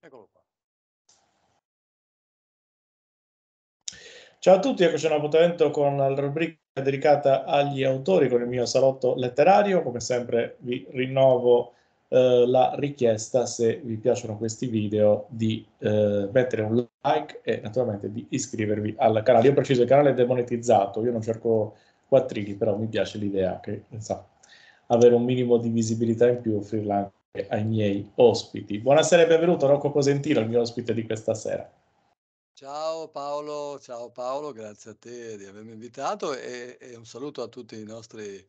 Eccolo qua. Ciao a tutti, eccoci a un appuntamento con la rubrica dedicata agli autori con il mio salotto letterario. Come sempre vi rinnovo eh, la richiesta, se vi piacciono questi video, di eh, mettere un like e naturalmente di iscrivervi al canale. Io preciso, il canale è demonetizzato, io non cerco quattrini, però mi piace l'idea che, insomma, avere un minimo di visibilità in più, offrirla anche ai miei ospiti. Buonasera e benvenuto Rocco Cosentino, il mio ospite di questa sera. Ciao Paolo, ciao Paolo, grazie a te di avermi invitato e, e un saluto a tutti i nostri eh,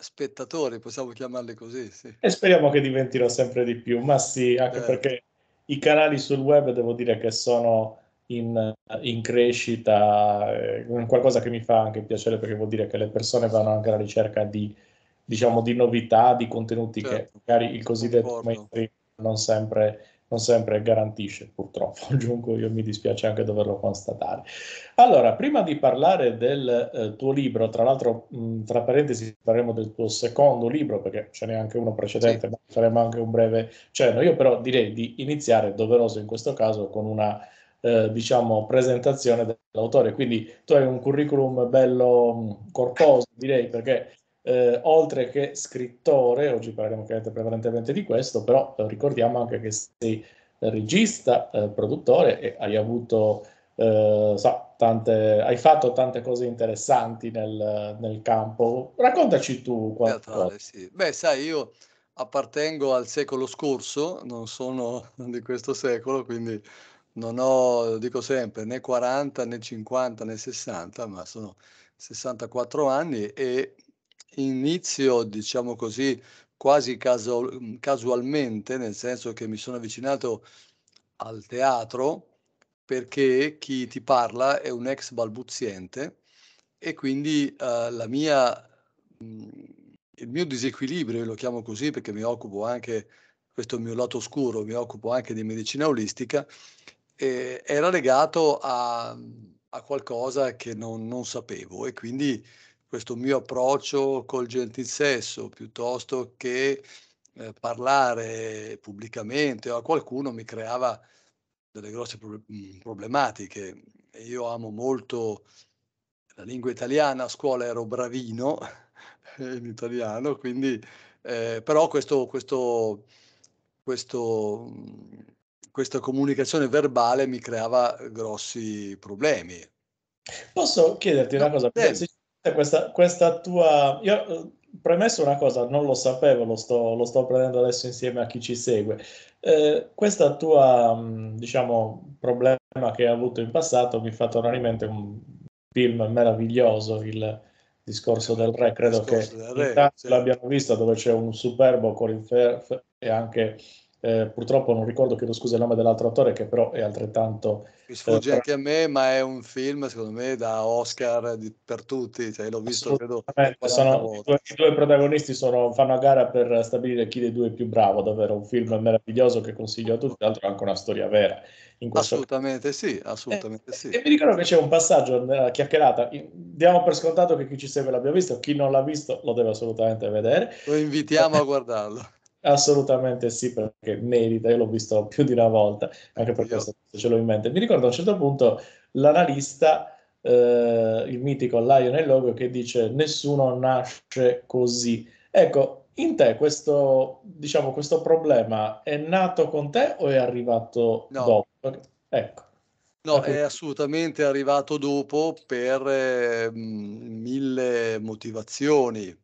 spettatori, possiamo chiamarli così. Sì. E speriamo che diventino sempre di più, ma sì, anche eh. perché i canali sul web devo dire che sono in, in crescita, eh, qualcosa che mi fa anche piacere perché vuol dire che le persone vanno anche alla ricerca di diciamo, di novità, di contenuti certo, che magari il cosiddetto mainstream non sempre, non sempre garantisce, purtroppo. Aggiungo, io mi dispiace anche doverlo constatare. Allora, prima di parlare del eh, tuo libro, tra l'altro, mh, tra parentesi, parleremo del tuo secondo libro, perché ce n'è anche uno precedente, sì. ma faremo anche un breve cenno. Io però direi di iniziare, doveroso in questo caso, con una... Eh, diciamo, presentazione dell'autore. Quindi tu hai un curriculum bello corposo, direi, perché eh, oltre che scrittore, oggi parleremo prevalentemente di questo, però eh, ricordiamo anche che sei regista, eh, produttore e hai avuto eh, so, tante, hai fatto tante cose interessanti nel, nel campo. Raccontaci tu qualcosa. Sì. Beh, sai, io appartengo al secolo scorso, non sono di questo secolo, quindi non ho, dico sempre, né 40 né 50 né 60, ma sono 64 anni e inizio, diciamo così, quasi caso, mm, casualmente, nel senso che mi sono avvicinato al teatro perché chi ti parla è un ex balbuziente e quindi eh, la mia, mm, il mio disequilibrio, lo chiamo così perché mi occupo anche, questo è il mio lato oscuro, mi occupo anche di medicina olistica, eh, era legato a, a qualcosa che non, non sapevo e quindi questo mio approccio col gentil sesso piuttosto che eh, parlare pubblicamente o a qualcuno mi creava delle grosse pro- mm, problematiche. Io amo molto la lingua italiana, a scuola ero bravino in italiano, quindi eh, però questo, questo, questo, mm, questa comunicazione verbale mi creava grossi problemi. Posso chiederti una cosa? Perché cioè, questa, questa tua... Io, eh, premesso una cosa, non lo sapevo, lo sto, lo sto prendendo adesso insieme a chi ci segue. Eh, questa tua, mm, diciamo, problema che hai avuto in passato mi fa tornare in mente un film meraviglioso, il discorso del re, credo che re, sì. l'abbiamo visto, dove c'è un superbo corinfero e anche eh, purtroppo non ricordo, chiedo scusa il nome dell'altro attore, che però è altrettanto... Mi eh, sfugge eh, anche a me, ma è un film, secondo me, da Oscar di, per tutti, cioè, l'ho visto, credo... Sono, i, due, i, due, protagonisti sono, fanno a gara per stabilire chi dei due è più bravo, davvero un film meraviglioso che consiglio a tutti, tra l'altro è anche una storia vera. Assolutamente caso. sì, assolutamente eh, sì. E mi ricordo che c'è un passaggio nella chiacchierata, diamo per scontato che chi ci segue l'abbia visto, chi non l'ha visto lo deve assolutamente vedere. Lo invitiamo a guardarlo. Assolutamente sì, perché merita, io l'ho visto più di una volta, anche per questo ce l'ho in mente. Mi ricordo a un certo punto l'analista, eh, il mitico Lionel Logo, che dice nessuno nasce così. Ecco, in te questo, diciamo, questo problema è nato con te o è arrivato no. dopo? Ecco. No, è assolutamente arrivato dopo per eh, mille motivazioni.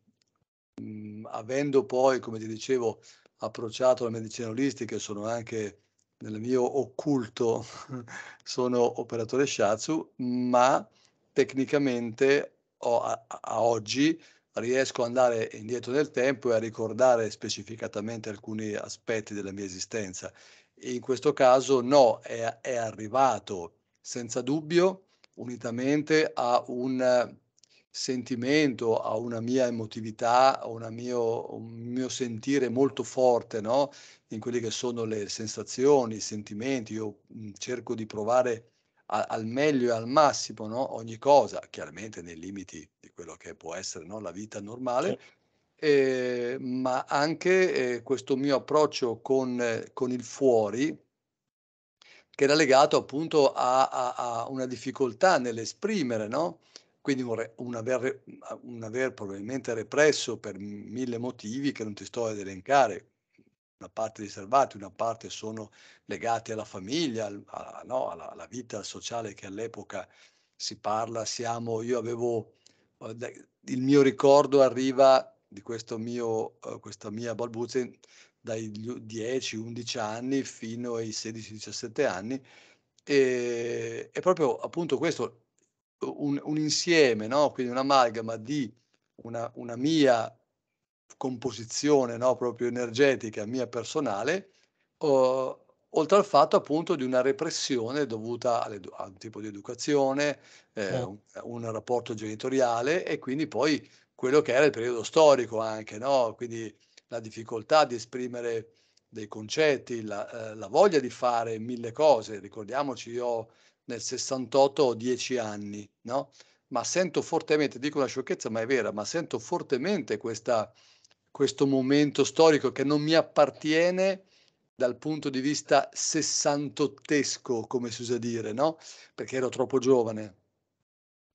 Mh, mhmm, avendo poi, come ti dicevo, approcciato la medicina olistica sono anche nel mio occulto, sono operatore shiatsu, ma tecnicamente ho, a, a oggi riesco ad andare indietro nel tempo e a ricordare specificatamente alcuni aspetti della mia esistenza. In questo caso no, è, è arrivato senza dubbio unitamente a un sentimento, a una mia emotività, a una mio, un mio sentire molto forte no? in quelle che sono le sensazioni, i sentimenti. Io mh, cerco di provare a, al meglio e al massimo no? ogni cosa, chiaramente nei limiti di quello che può essere no? la vita normale. Sì. Eh, ma anche eh, questo mio approccio con, eh, con, il fuori, che era legato appunto a, a, a una difficoltà nell'esprimere, no? Quindi un aver, un aver probabilmente represso per mille motivi che non ti sto ad elencare, una parte riservati, una parte sono legati alla famiglia, alla, no, alla, alla vita sociale che all'epoca si parla, siamo, io avevo, eh, il mio ricordo arriva di mio, eh, questa mia balbuzia dai 10-11 anni fino ai 16-17 anni e, è proprio appunto questo, un, un insieme, no? quindi un'amalgama di una, una mia composizione no? proprio energetica, mia personale, o, oltre al fatto appunto di una repressione dovuta a un tipo di educazione, eh, oh. un, un, rapporto genitoriale e quindi poi quello che era il periodo storico anche, no? quindi la difficoltà di esprimere dei concetti, la, eh, la, voglia di fare mille cose. Ricordiamoci, io nel 68 ho 10 anni, no? Ma sento fortemente, dico una sciocchezza ma è vera, ma sento fortemente questa, questo momento storico che non mi appartiene dal punto di vista sessantottesco, come si usa dire, no? Perché ero troppo giovane.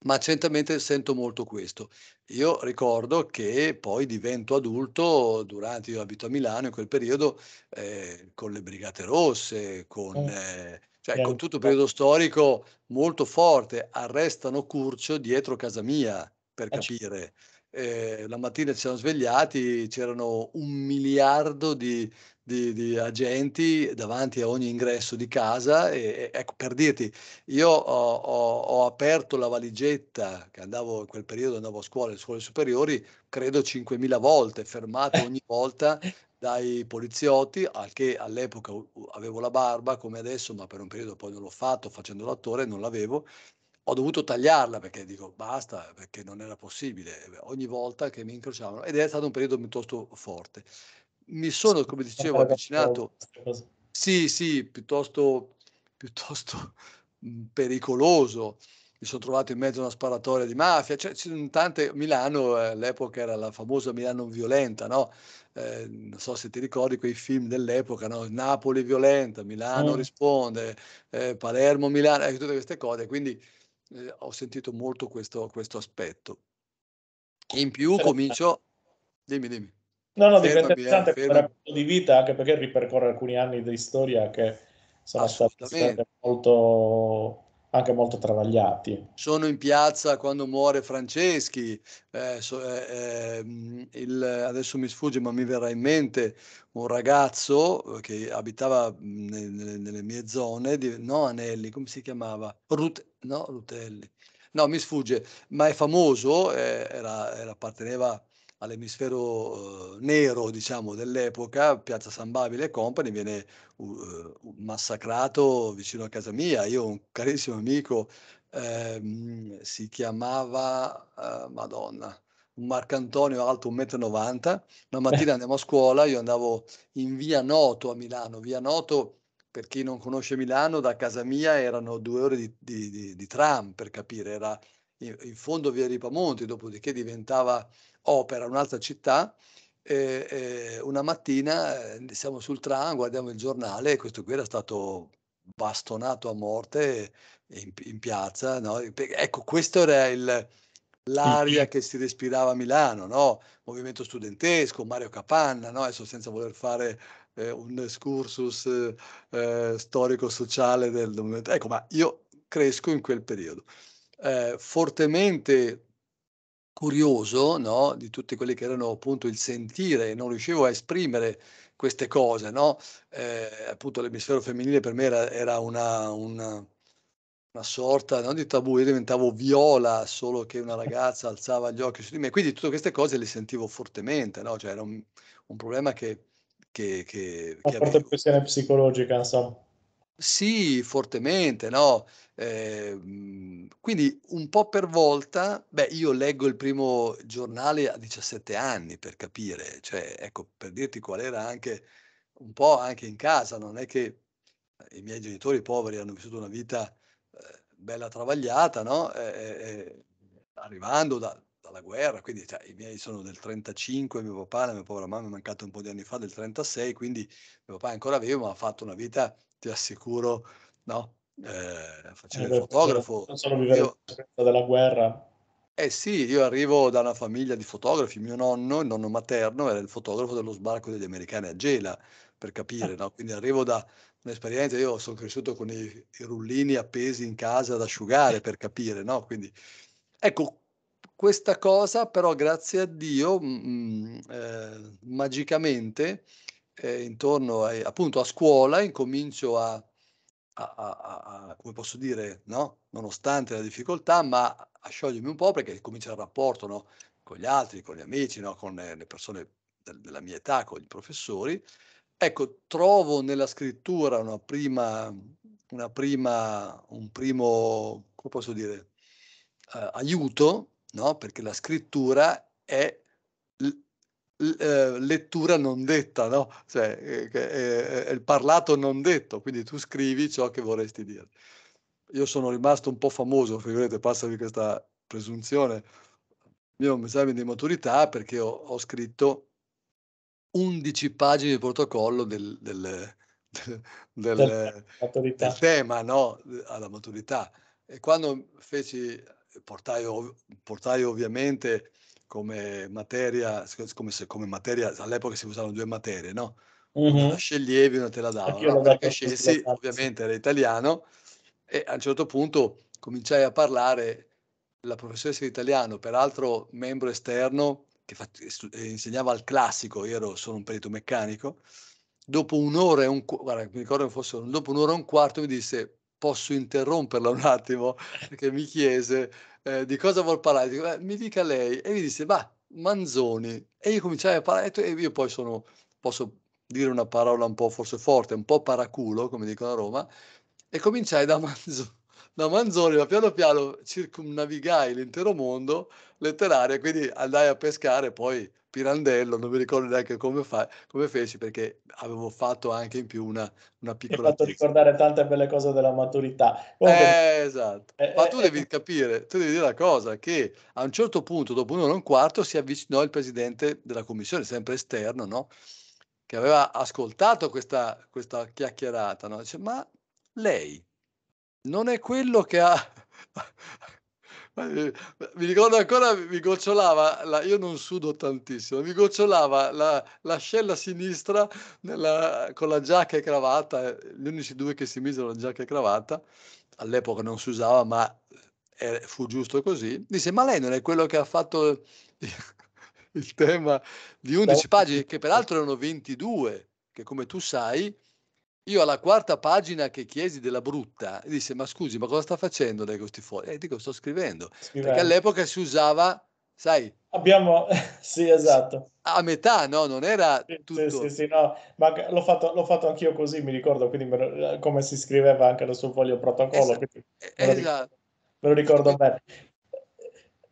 Ma certamente sento molto questo. Io ricordo che poi divento adulto durante, io abito a Milano in quel periodo, eh, con le Brigate Rosse, con... Eh, eh cioè, con certo, tutto il certo. periodo storico molto forte, arrestano Curcio dietro casa mia, per eh, certo. capire. Eh, la mattina ci siamo svegliati, c'erano un miliardo di, di, di, agenti davanti a ogni ingresso di casa. E, e ecco, per dirti, io ho, ho, ho, aperto la valigetta, che andavo in quel periodo, andavo a scuola, alle scuole superiori, credo 5.000 volte, fermato ogni volta dai poliziotti, al che all'epoca avevo la barba come adesso, ma per un periodo poi non l'ho fatto, facendo l'attore non l'avevo, ho dovuto tagliarla perché dico basta, perché non era possibile, ogni volta che mi incrociavano, ed è stato un periodo piuttosto forte. Mi sono, come dicevo, avvicinato, sì, sì, piuttosto, piuttosto pericoloso mi sono trovato in mezzo a una sparatoria di mafia, cioè ci tante, Milano eh, all'epoca era la famosa Milano violenta, no? Eh, non so se ti ricordi quei film dell'epoca, no? Napoli violenta, Milano mm. risponde, eh, Palermo, Milano, eh, tutte queste cose, quindi eh, ho sentito molto questo, questo aspetto. in più certo. comincio, dimmi, dimmi. No, no, diventa eh, interessante come racconto di vita, anche perché ripercorre alcuni anni di storia che sono stati molto anche molto travagliati. Sono in piazza quando muore Franceschi, eh, so, eh, ehm, il, adesso mi sfugge ma mi verrà in mente un ragazzo eh, che abitava mm, nelle, nelle mie zone, di, no Anelli, come si chiamava? Rut, no, Rutelli. No, mi sfugge, ma è famoso, eh, era, era, apparteneva all'emisfero eh, nero diciamo, dell'epoca, Piazza San Babile e Company viene uh, massacrato vicino a casa mia. Io ho un carissimo amico, ehm, si chiamava uh, Madonna, Marcantonio alto 1,90 m. Una mattina andiamo a scuola, io andavo in via Noto a Milano, via Noto per chi non conosce Milano, da casa mia erano due ore di, di, di, di tram per capire, era in, in fondo via Ripamonti, dopodiché diventava opera, un'altra città, eh, eh, una mattina eh, siamo sul tram, guardiamo il giornale e questo qui era stato bastonato a morte in, in piazza. No? Ecco, questa era il, l'aria che si respirava a Milano, no? movimento studentesco, Mario Capanna, no? adesso senza voler fare eh, un excursus eh, storico-sociale del, del movimento, ecco, ma io cresco in quel periodo. Eh, fortemente curioso no? di tutti quelli che erano appunto il sentire, non riuscivo a esprimere queste cose, no? eh, appunto l'emisfero femminile per me era, era una, una, una, sorta no? di tabù, io diventavo viola solo che una ragazza alzava gli occhi su di me, quindi tutte queste cose le sentivo fortemente, cioè era un, un problema che... che, che, che una forte pressione psicologica, insomma. Sì, fortemente, no? Ehm, quindi un po' per volta, beh, io leggo il primo giornale a 17 anni per capire, cioè, ecco, per dirti qual era anche un po' anche in casa, non è che eh, i miei genitori poveri hanno vissuto una vita eh, bella travagliata, no? Eh, eh, arrivando da, dalla guerra, quindi cioè, i miei sono del 35, mio papà, la mia povera mamma è mancata un po' di anni fa, del 36, quindi mio papà ancora vivo, ma ha fatto una vita ti assicuro, no? Eh, facevo eh, il fotografo. Non sono io... della guerra. Eh sì, io arrivo da una famiglia di fotografi, mio nonno, il nonno materno, era il fotografo dello sbarco degli americani a Gela, per capire, eh. no? Quindi arrivo da un'esperienza, io sono cresciuto con i, i rullini appesi in casa ad asciugare, per capire, no? Quindi, ecco, questa cosa però, grazie a Dio, mh, mm, mm, eh, magicamente eh, intorno ai, appunto a scuola incomincio a, a, a, a come posso dire, no? nonostante la difficoltà, ma a sciogliermi un po' perché comincia il rapporto no? con gli altri, con gli amici, no? con eh, le persone del, della mia età, con i professori. Ecco, trovo nella scrittura una prima, una prima un primo, come posso dire, eh, aiuto, perché la scrittura è eh, lettura non detta, no? cioè, eh, eh, è eh, il parlato non detto, quindi tu scrivi ciò che vorresti dire. Io sono rimasto un po' famoso, figurate, passami questa presunzione, io mio esame di maturità perché ho, ho, scritto 11 pagine di protocollo del, del, del, eh, del tema no? alla maturità. E quando feci, portai, portai ovviamente come materia, come, se, come materia all'epoca si usavano due materie, no? Mm-hmm. Una sceglievi, una te la dava. No? Perché scelsi, ovviamente era italiano, e a un certo punto cominciai a parlare la professoressa di italiano, peraltro membro esterno, che fa, eh, insegnava al classico, io ero solo un perito meccanico, dopo un'ora e un, guarda, mi ricordo fosse, dopo un'ora e un quarto mi disse posso interromperla un attimo? Eh. Perché mi chiese eh, di cosa vuol parlare. Dico, eh, mi dica lei. E mi disse, ma Manzoni. E io cominciai a parlare e io poi sono, posso dire una parola un po' forse forte, un po' paraculo, come dicono a Roma, e cominciai da Manzoni. Da Manzoni, ma piano piano circumnavigai l'intero mondo letterario, quindi andai a pescare poi Pirandello, non mi ricordo neanche come, fa, come feci perché avevo fatto anche in più una, una piccola... Mi hai fatto ricordare tante belle cose della maturità. Comunque... Eh, esatto, eh, ma eh, tu eh, devi eh. capire, tu devi dire la cosa che a un certo punto, dopo un'ora e un quarto, si avvicinò il presidente della commissione, sempre esterno, no? che aveva ascoltato questa, questa chiacchierata, no? dice ma lei non è quello che ha mi ricordo ancora, mi gocciolava, la, io non sudo tantissimo, mi gocciolava la, scella sinistra nella, con la giacca e cravatta, eh, gli unici due che si misero la giacca e cravatta, all'epoca non si usava, ma eh, fu giusto così. Disse, ma lei non è quello che ha fatto il tema di 11 pagine, che peraltro erano 22, che come tu sai io alla quarta pagina che chiesi della brutta, disse, ma scusi, ma cosa sta facendo lei con sti fogli? E eh, dico, sto scrivendo. scrivendo. Perché all'epoca si usava, sai... Abbiamo, sì, esatto. A metà, no? Non era tutto... Sì, sì, sì, no, ma l'ho fatto, l'ho fatto anch'io così, mi ricordo, quindi me, eh, come si scriveva anche suo foglio protocollo. Esatto. Me, lo esatto. me lo ricordo bene.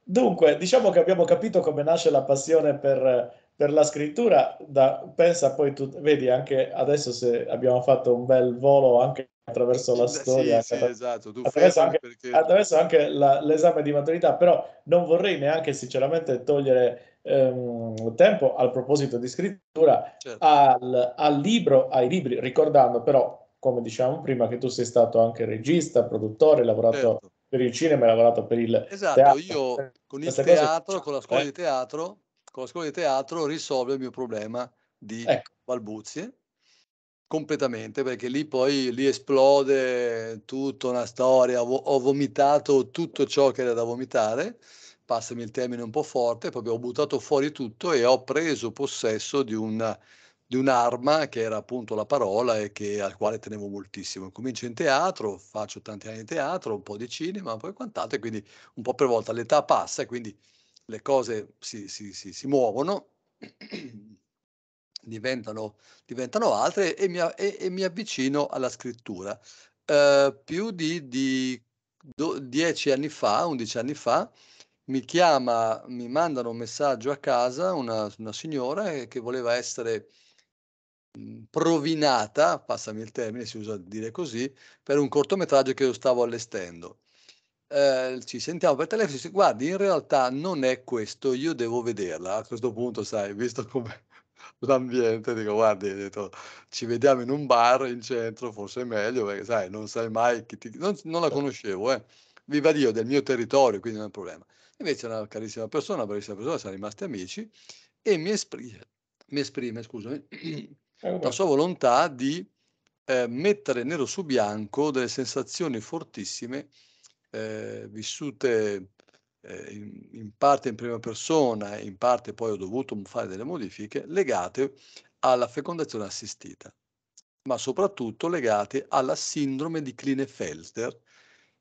Dunque, diciamo che abbiamo capito come nasce la passione per per la scrittura, da, pensa poi tu, vedi anche adesso se abbiamo fatto un bel volo anche attraverso la sì, storia, sì, esatto, attraverso, esatto. attraverso, anche, perché... attraverso anche la, l'esame di maturità, però non vorrei neanche sinceramente togliere ehm, tempo al proposito di scrittura certo. al, al libro, ai libri, ricordando però, come diciamo prima, che tu sei stato anche regista, produttore, hai lavorato certo. per il cinema, hai lavorato per il... Esatto, teatro. io con il Questa teatro, cosa... con la scuola eh. di teatro con la scuola di teatro risolve il mio problema di ecco. balbuzie completamente perché lì poi lì esplode tutta una storia ho, ho vomitato tutto ciò che era da vomitare passami il termine un po' forte proprio ho buttato fuori tutto e ho preso possesso di una di un'arma che era appunto la parola e che, al quale tenevo moltissimo. Comincio in teatro, faccio tanti anni di teatro, un po' di cinema, poi quant'altro, e quindi un po' per volta l'età passa e quindi le cose si, si, si, si muovono, diventano, diventano, altre e mi, e, e mi, avvicino alla scrittura. Eh, più di, di do, dieci anni fa, undici anni fa, mi chiama, mi mandano un messaggio a casa una, una signora che voleva essere mm, provinata, passami il termine, si usa dire così, per un cortometraggio che io stavo allestendo. Eh, ci sentiamo per telefono, dice, guardi, in realtà non è questo, io devo vederla. A questo punto, sai, visto come l'ambiente, dico guardi, detto, ci vediamo in un bar in centro, forse è meglio, perché sai, non sai mai chi ti... Non, non la conoscevo, eh. Viva Dio, del mio territorio, quindi non è un problema. Invece è una carissima persona, una bravissima persona, siamo rimasti amici e mi esprime, mi esprime scusami, eh, la sua volontà di eh, mettere nero su bianco delle sensazioni fortissime eh, vissute eh, in, in parte in prima persona, e in parte poi ho dovuto fare delle modifiche legate alla fecondazione assistita, ma soprattutto legate alla sindrome di Klinefelter,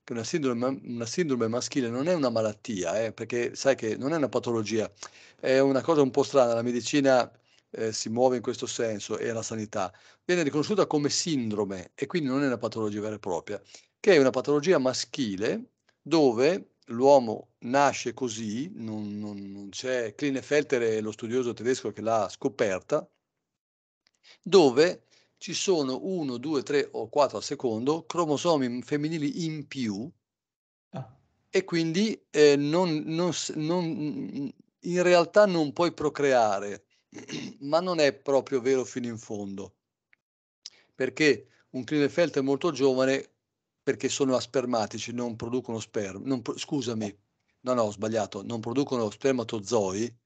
che una sindrome, una sindrome, maschile non è una malattia, eh, perché sai che non è una patologia, è una cosa un po' strana, la medicina eh, si muove in questo senso e la sanità viene riconosciuta come sindrome e quindi non è una patologia vera e propria che è una patologia maschile dove l'uomo nasce così, non, non, non c'è, Klinefelter è lo studioso tedesco che l'ha scoperta, dove ci sono 1, 2, 3 o 4 al secondo cromosomi femminili in più ah. e quindi eh, non, non, in realtà non puoi procreare, ma non è proprio vero fino in fondo, perché un Klinefelter molto giovane perché sono aspermatici, non producono sperma. Pro- scusami, eh. no, no, ho sbagliato, non producono spermatozoi.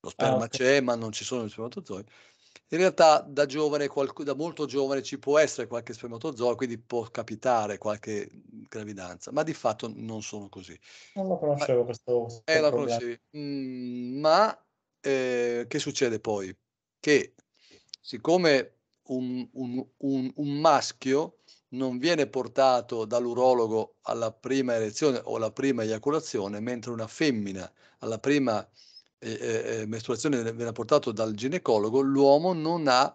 Lo ah, sperma ah, okay. c'è, ma non ci sono gli spermatozoi. In realtà da giovane, qualc- da molto giovane ci può essere qualche spermatozoo, quindi può capitare qualche gravidanza, ma di fatto non sono così. Non lo conoscevo ma, questo, questo eh, la conoscevi. Mm, ma eh, che succede poi? Che siccome un, un, un, un maschio non viene portato dall'urologo alla prima erezione o alla prima eiaculazione, mentre una femmina alla prima eh, eh, eh mestruazione viene portato dal ginecologo, l'uomo non ha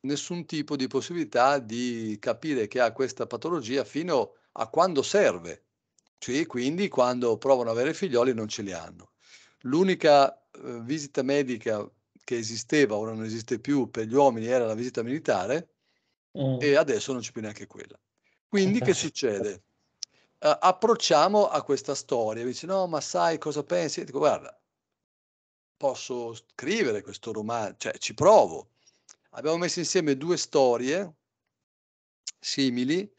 nessun tipo di possibilità di capire che ha questa patologia fino a quando serve, cioè quindi quando provano ad avere figlioli non ce li hanno. L'unica eh, visita medica che esisteva, ora non esiste più, per gli uomini era la visita militare, Mm. e adesso non c'è più neanche quella. Quindi che succede? Uh, approcciamo a questa storia, mi dice no ma sai cosa pensi? dico guarda, posso scrivere questo romanzo, cioè ci provo. Abbiamo messo insieme due storie simili,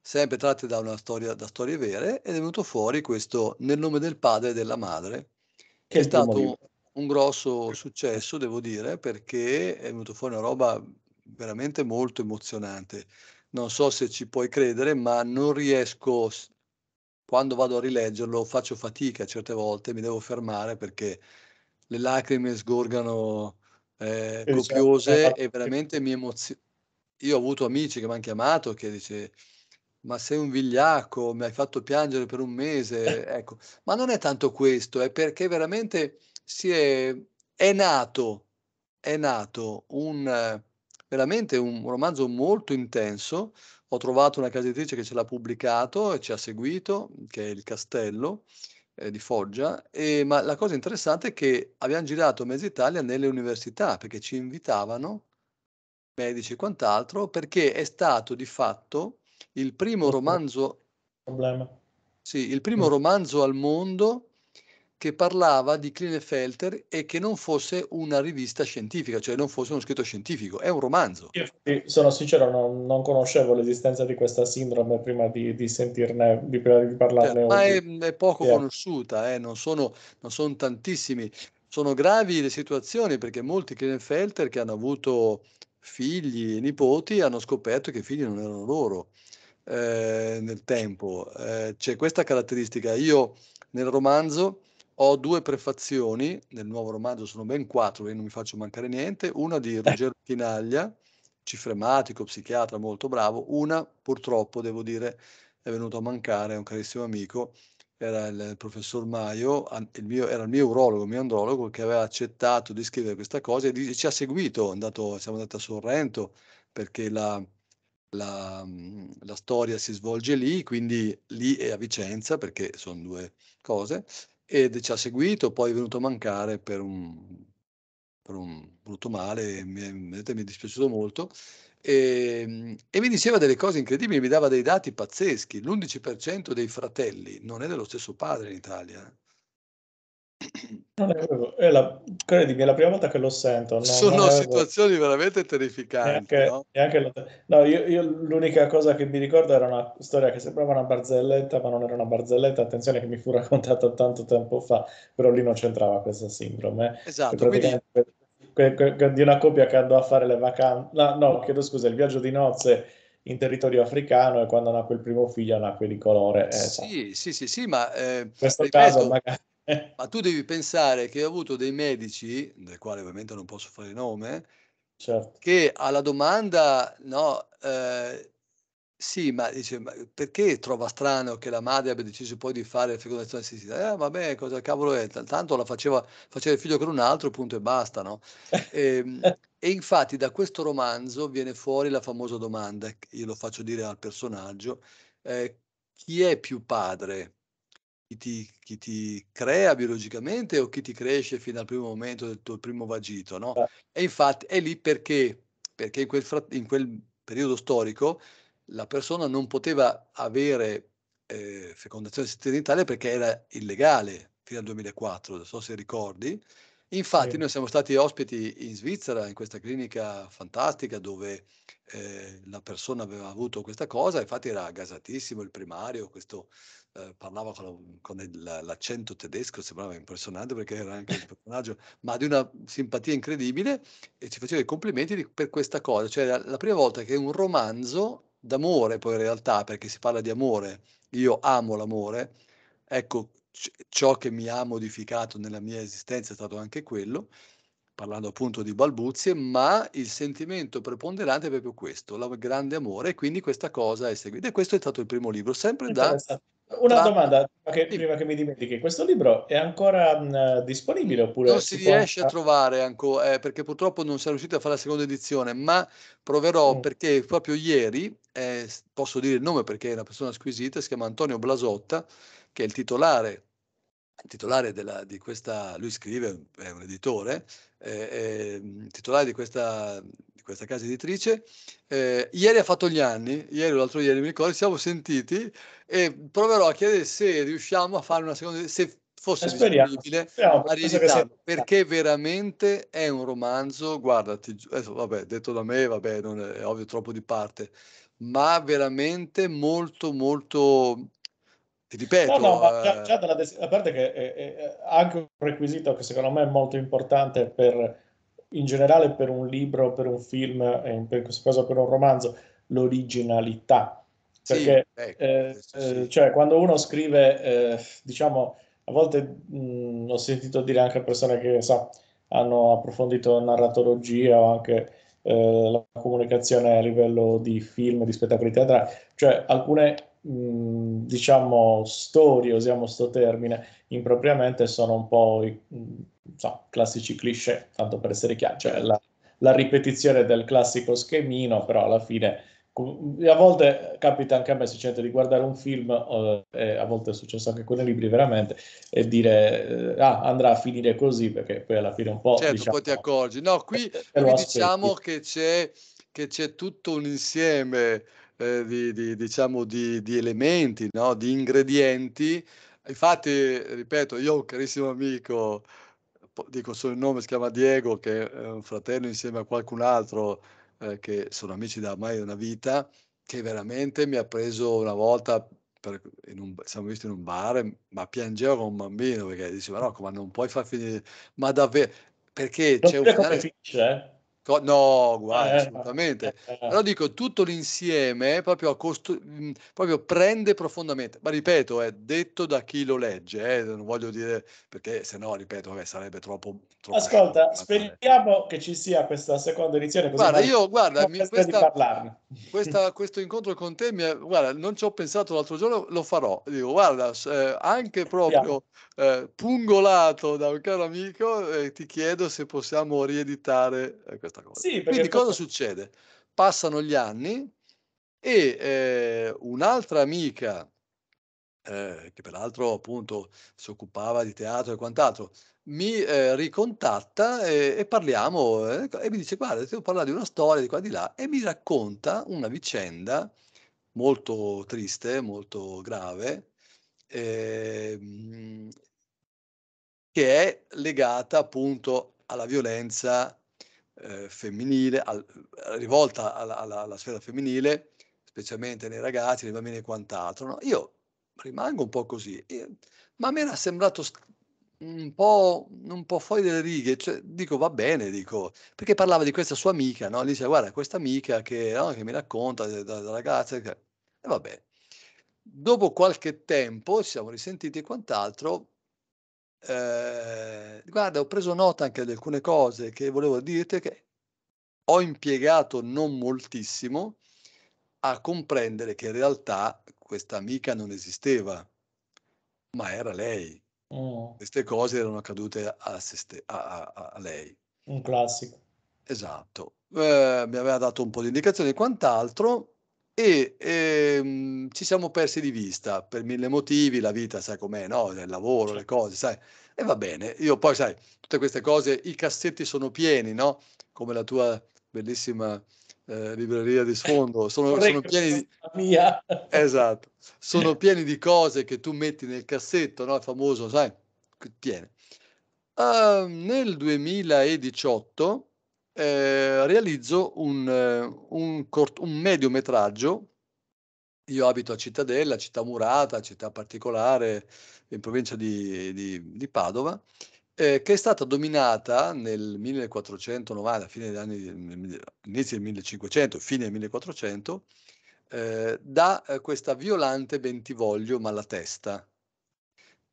sempre tratte da una storia da storie vere, ed è venuto fuori questo Nel nome del padre e della madre, che è stato un grosso successo, devo dire, perché è venuto fuori una roba veramente molto emozionante. Non so se ci puoi credere, ma non riesco, quando vado a rileggerlo, faccio fatica certe volte, mi devo fermare perché le lacrime sgorgano eh, certo, copiose eh, e veramente mi emoziona. Io ho avuto amici che mi hanno chiamato che dice ma sei un vigliacco, mi hai fatto piangere per un mese, eh. ecco, ma non è tanto questo, è perché veramente si è, è nato, è nato un, veramente un romanzo molto intenso. Ho trovato una casa editrice che ce l'ha pubblicato e ci ha seguito, che è il Castello eh, di Foggia, e, ma la cosa interessante è che abbiamo girato Mezza Italia nelle università, perché ci invitavano, medici e quant'altro, perché è stato di fatto il primo romanzo... Problema. Sì, il primo mm. romanzo al mondo che parlava di Klinefelter e che non fosse una rivista scientifica, cioè non fosse uno scritto scientifico, è un romanzo. Io sono sincero, non, non conoscevo l'esistenza di questa sindrome prima di, di sentirne, di, di parlarne. Cioè, ma è, è poco yeah. conosciuta, eh? non, sono, non sono tantissimi. Sono gravi le situazioni perché molti Klinefelter che hanno avuto figli e nipoti hanno scoperto che i figli non erano loro eh, nel tempo. Eh, c'è questa caratteristica. Io nel romanzo ho due prefazioni, nel nuovo romanzo sono ben quattro, e eh, non mi faccio mancare niente, una di ecco. Ruggero Pinaglia, cifrematico, psichiatra molto bravo, una purtroppo, devo dire, è venuto a mancare, è un carissimo amico, era il professor Maio, il mio, era il mio urologo, il mio andrologo, che aveva accettato di scrivere questa cosa e ci ha seguito, andato, siamo andati a Sorrento perché la, la, la, storia si svolge lì, quindi lì e a Vicenza, perché sono due cose, ed ci ha seguito, poi è venuto a mancare per un, per un brutto male, mi, mi è dispiaciuto molto, e, ehm, e, mi diceva delle cose incredibili, mi dava dei dati pazzeschi, l'11% dei fratelli non è dello stesso padre in Italia, eh. Non è la, credimi, è la prima volta che lo sento. No? Sono situazioni veramente terrificanti. Neanche, no? neanche lo... no io, io, l'unica cosa che mi ricordo era una storia che sembrava una barzelletta, ma non era una barzelletta. Attenzione, che mi fu raccontata tanto tempo fa, però lì non c'entrava questa sindrome. Eh. Esatto. Quindi... Que, que, que, di una coppia che andò a fare le vacanze, no, no, chiedo scusa, il viaggio di nozze in territorio africano e quando nacque il primo figlio nacque di colore. Eh, sì, sì, sì, sì, ma eh, in questo ripeto, caso magari eh. Ma tu devi pensare che ho avuto dei medici, del quale ovviamente non posso fare nome, certo. che alla domanda, no, eh, sì, ma dice, ma perché trova strano che la madre abbia deciso poi di fare fecondazione assistita? Eh, vabbè, cosa cavolo è? Tanto la faceva, faceva il figlio con un altro, punto e basta, no? E, ehm, e infatti da questo romanzo viene fuori la famosa domanda, io lo faccio dire al personaggio, eh, chi è più padre? chi ti, chi ti, crea biologicamente o chi ti cresce fino al primo momento del tuo primo vagito, no? Eh. E infatti è lì perché, perché in, quel frat- in, quel periodo storico la persona non poteva avere eh, fecondazione satellitare perché era illegale fino al 2004, non so se ricordi. Infatti eh. noi siamo stati ospiti in Svizzera, in questa clinica fantastica dove eh, la persona aveva avuto questa cosa, infatti era gasatissimo il primario, questo eh, parlava con, con il, l'accento tedesco, sembrava impressionante perché era anche un personaggio, ma di una simpatia incredibile e ci faceva i complimenti di, per questa cosa. Cioè, la, la prima volta che un romanzo d'amore, poi in realtà, perché si parla di amore, io amo l'amore, ecco, ciò che mi ha modificato nella mia esistenza è stato anche quello, parlando appunto di balbuzie, ma il sentimento preponderante è proprio questo, il grande amore, e quindi questa cosa è seguita. E questo è stato il primo libro, sempre da una tra... domanda prima che, prima che, mi dimentichi, questo libro è ancora mh, disponibile oppure... Non si, si riesce può... a trovare ancora, eh, perché purtroppo non sono riuscito a fare la seconda edizione, ma proverò mm. perché proprio ieri, eh, posso dire il nome perché è una persona squisita, si chiama Antonio Blasotta, che è il titolare, il titolare della, di questa, lui scrive, è un editore, eh, titolare di questa questa casa editrice, eh, ieri ha fatto gli anni, ieri o l'altro ieri mi ricordo, ci siamo sentiti e proverò a chiedere se riusciamo a fare una seconda, se fosse eh, possibile disponibile a rieditarlo, perché veramente è un romanzo, guardati, adesso, vabbè, detto da me, vabbè, non è, è ovvio troppo di parte, ma veramente molto, molto ti ripeto. No, no, ma già, eh, già dalla des- a parte che è, è, anche un requisito che secondo me è molto importante per in generale per un libro, per un film, in eh, questo caso per un romanzo, l'originalità. Perché ecco, eh, sì, ecco, eh, sì. cioè, quando uno scrive, eh, diciamo, a volte mh, mm, ho sentito dire anche a persone che sa, hanno approfondito la narratologia o anche eh, la comunicazione a livello di film, di spettacoli teatrali, cioè alcune, mh, mm, diciamo, storie, usiamo questo termine, impropriamente sono un po' i mm, so, classici cliché, tanto per essere chiari, cioè la, la ripetizione del classico schemino, però alla fine a volte capita anche a me, sinceramente, di guardare un film, eh, a volte è successo anche con i libri veramente, e dire eh, ah, andrà a finire così, perché poi alla fine un po'... Certo, diciamo, poi ti accorgi. No, qui, eh, qui diciamo che c'è, che c'è, tutto un insieme eh, di, di, diciamo, di, di, elementi, no? di ingredienti Infatti, ripeto, io ho un carissimo amico, dico solo il nome, si chiama Diego, che è un fratello insieme a qualcun altro, eh, che sono amici da ormai una vita, che veramente mi ha preso una volta, per, un, siamo visti in un bar, ma piangeva come un bambino, perché diceva no, ma non puoi far finire, ma davvero, perché non c'è un finale... Capisce, eh? Co- no, guarda, eh, assolutamente. Eh, Però eh. dico, tutto l'insieme proprio, costru- mh, proprio prende profondamente. Ma ripeto, è detto da chi lo legge, eh, non voglio dire perché se no, ripeto, vabbè, sarebbe troppo... troppo Ascolta, speriamo che ci sia questa seconda edizione. guarda, io, guarda, mi, questa, questa, questo incontro con te, mi è, guarda, non ci ho pensato l'altro giorno, lo farò. Dico, guarda, eh, anche proprio eh, pungolato da un caro amico, ti chiedo se possiamo rieditare questa questa cosa. Sì, Quindi cosa succede? Passano gli anni e eh, un'altra amica, eh, che peraltro appunto si occupava di teatro e quant'altro, mi eh, ricontatta e, e parliamo eh, e mi dice guarda, devo parlare di una storia di qua e di là e mi racconta una vicenda molto triste, molto grave, ehm, che è legata appunto alla violenza eh, femminile, al, rivolta alla, alla, alla, sfera femminile, specialmente nei ragazzi, nei bambini e quant'altro. No? Io rimango un po' così, e, ma a me era sembrato st- un po', un po', fuori delle righe, cioè, dico va bene, dico, perché parlava di questa sua amica, no? Dice guarda questa amica che, no, che mi racconta della ragazza, e va bene. Dopo qualche tempo ci siamo risentiti e quant'altro, eh, guarda, ho preso nota anche di alcune cose che volevo dirti che ho impiegato non moltissimo a comprendere che in realtà questa amica non esisteva, ma era lei. Mm. Queste cose erano accadute a, ste- a, a, a lei. Un classico. Esatto. Eh, mi aveva dato un po' di indicazioni e quant'altro, e ehm, ci siamo persi di vista per mille motivi, la vita sai com'è, no? il lavoro, le certo. cose, sai, e va bene, io poi sai, tutte queste cose, i cassetti sono pieni, no? come la tua bellissima eh, libreria di sfondo, sono, sono pieni di... Mia. Esatto, sono pieni di cose che tu metti nel cassetto, no? il famoso, sai, tiene. Uh, nel 2018 eh, realizzo un, eh, un, cort- un mediometraggio. Io abito a Cittadella, città murata, città particolare, in provincia di, di, di Padova, eh, che è stata dominata nel 1490, fine degli anni, inizio del 1500, fine del 1400, eh, da eh, questa violante Bentivoglio Malatesta,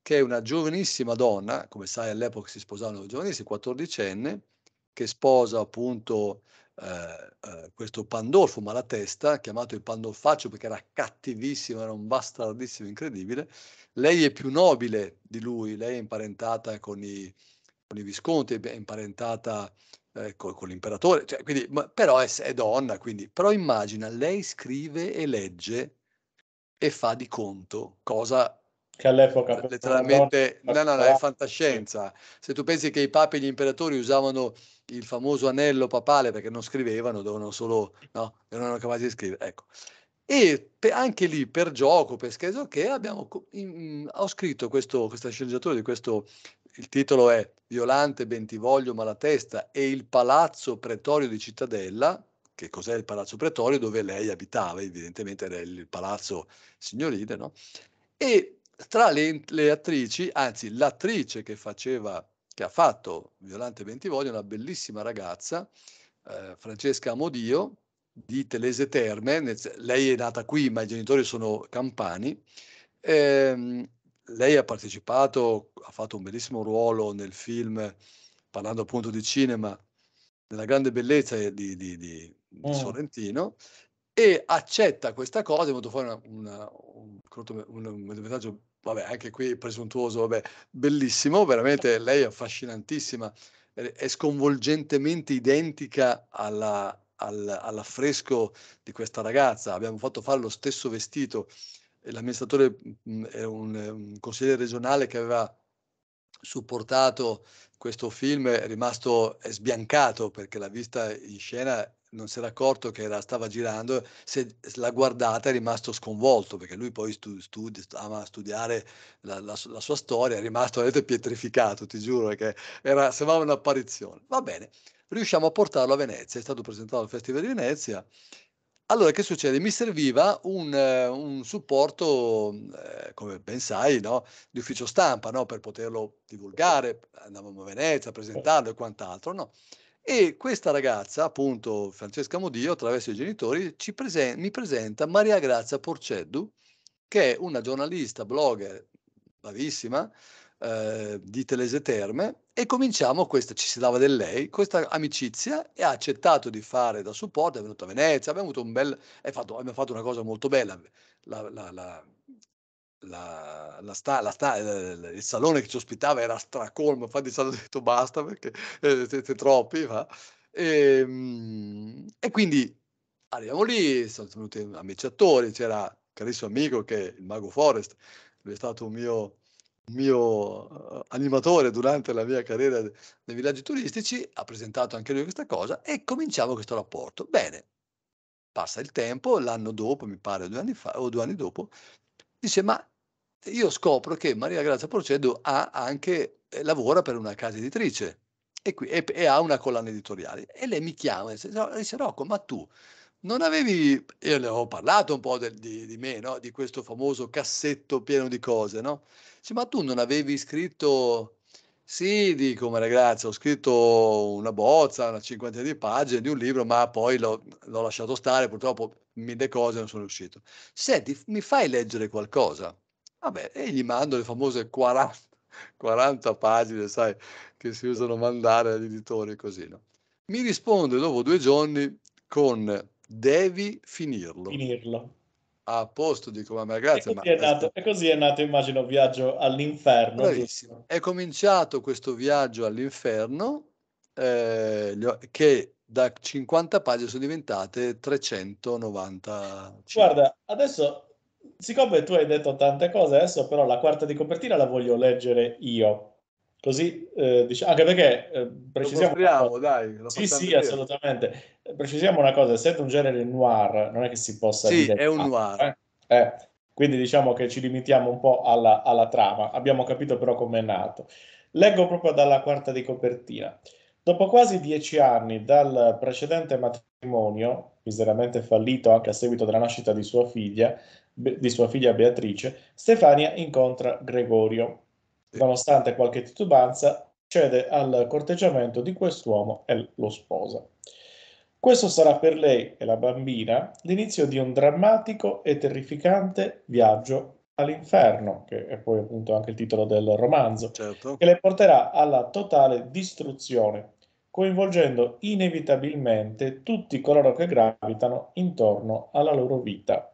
che è una giovanissima donna, come sai all'epoca si sposavano giovanissimi, 14enne, che sposa appunto eh, eh, questo Pandolfo Malatesta, chiamato il Pandolfaccio perché era cattivissimo, era un bastardissimo incredibile. Lei è più nobile di lui, lei è imparentata con i, con i Visconti, è imparentata eh, con, con, l'imperatore, cioè, quindi, ma, però è, è, donna, quindi, però immagina, lei scrive e legge e fa di conto, cosa che all'epoca letteralmente no, no, è fantascienza. Se tu pensi che i papi e gli imperatori usavano il famoso anello papale perché non scrivevano, dovevano solo no, non erano capaci di scrivere, ecco. E pe- anche lì per gioco, per scherzo che abbiamo in, mhmm, ho scritto questo questa sceneggiatura di questo il titolo è Violante Bentivoglio Malatesta e il palazzo pretorio di Cittadella, che cos'è il palazzo pretorio dove lei abitava, evidentemente era il palazzo signorile, no? E tra le, le, attrici, anzi l'attrice che faceva, che ha fatto Violante Bentivoglio, una bellissima ragazza, eh, Francesca Amodio, di Telese Terme, lei è nata qui ma i genitori sono campani, ehm, lei ha partecipato, ha fatto un bellissimo ruolo nel film, parlando appunto di cinema, della grande bellezza di, di, di, di mm. Sorrentino, e accetta questa cosa, è venuto fuori una, una, un, un, un messaggio, vabbè, anche qui presuntuoso, vabbè, bellissimo, veramente lei è affascinantissima, è sconvolgentemente identica alla, al, all'affresco di questa ragazza, abbiamo fatto fare lo stesso vestito, l'amministratore mm, è un, un consigliere regionale che aveva supportato questo film, è rimasto è sbiancato perché la vista in scena non si era accorto che la stava girando, se l'ha guardata è rimasto sconvolto, perché lui poi stu, studi, ama studiare la, la, la, sua storia, è rimasto veramente pietrificato, ti giuro, perché era, sembrava un'apparizione. Va bene, riusciamo a portarlo a Venezia, è stato presentato al Festival di Venezia. Allora, che succede? Mi serviva un, un supporto, eh, come ben sai, no? di ufficio stampa, no? per poterlo divulgare, andavamo a Venezia a presentarlo e quant'altro. No? E questa ragazza, appunto Francesca Modio, attraverso i genitori, presen- mi presenta Maria Grazia Porceddu, che è una giornalista, blogger, bravissima, eh, di Telese Terme, e cominciamo questa, ci si dava del lei, questa amicizia, e ha accettato di fare da supporto, è venuta a Venezia, abbiamo, avuto un bel, è fatto, abbiamo fatto una cosa molto bella, la, la, la la, la sta, la sta, eh, il, salone che ci ospitava era stracolmo, infatti ci hanno detto basta perché eh, siete troppi. Va? E, ehm, e, quindi arriviamo lì, sono venuti amici attori, c'era un carissimo amico che è il Mago Forest, lui è stato un mio, mio eh, animatore durante la mia carriera nei villaggi turistici, ha presentato anche lui questa cosa e cominciamo questo rapporto. Bene, passa il tempo, l'anno dopo, mi pare due anni fa o due anni dopo, dice ma io scopro che Maria Grazia Procedo ha anche, eh, lavora per una casa editrice e, qui, e, e, ha una collana editoriale. E lei mi chiama e dice, Rocco, ma tu non avevi, io le ho parlato un po' del, di, di, me, no? di questo famoso cassetto pieno di cose, no? Dice, ma tu non avevi scritto, sì, dico Maria Grazia, ho scritto una bozza, una cinquantina di pagine di un libro, ma poi l'ho, l'ho lasciato stare, purtroppo mille cose non sono riuscito. Senti, mi fai leggere qualcosa? Vabbè, e gli mando le famose 40, 40 pagine, sai, che si usano mandare agli editori così, no? Mi risponde dopo due giorni con devi finirlo. Finirlo. A posto, dico, ma, ma grazie. E così, ma... È nato, e così è nato, immagino, viaggio all'inferno. Bravissimo. È cominciato questo viaggio all'inferno eh, che da 50 pagine sono diventate 390. Guarda, adesso, siccome tu hai detto tante cose, adesso però la quarta di copertina la voglio leggere io. Così, eh, diciamo, anche perché eh, precisiamo... Mostriamo, dai, sì, sì, vedere. assolutamente. Precisiamo una cosa, essendo un genere noir, non è che si possa sì, dire... è un noir. Eh? Eh. Quindi diciamo che ci limitiamo un po' alla, alla trama. Abbiamo capito però com'è nato. Leggo proprio dalla quarta di copertina. Dopo quasi dieci anni dal precedente matrimonio, miseramente fallito anche a seguito della nascita di sua figlia, di sua figlia Beatrice, Stefania incontra Gregorio. Nonostante qualche titubanza, cede al corteggiamento di quest'uomo e lo sposa. Questo sarà per lei e la bambina l'inizio di un drammatico e terrificante viaggio all'inferno, che è poi appunto anche il titolo del romanzo, certo. che le porterà alla totale distruzione, coinvolgendo inevitabilmente tutti coloro che gravitano intorno alla loro vita.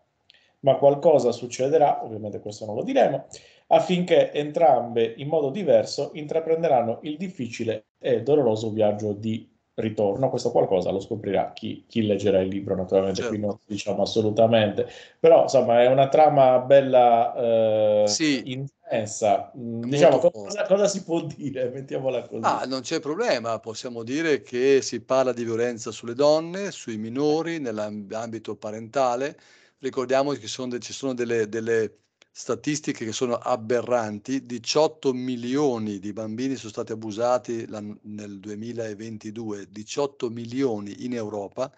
Ma qualcosa succederà, ovviamente questo non lo diremo, affinché entrambe in modo diverso intraprenderanno il difficile e doloroso viaggio di ritorno a questo qualcosa lo scoprirà chi, chi leggerà il libro naturalmente certo. qui non certo. diciamo assolutamente però insomma è una trama bella eh, sì. intensa mm, diciamo cosa, cosa, si può dire mettiamola così ah, non c'è problema possiamo dire che si parla di violenza sulle donne sui minori nell'ambito parentale ricordiamo che sono ci sono delle, delle statistiche che sono aberranti, 18 milioni di bambini sono stati abusati nel 2022, 18 milioni in Europa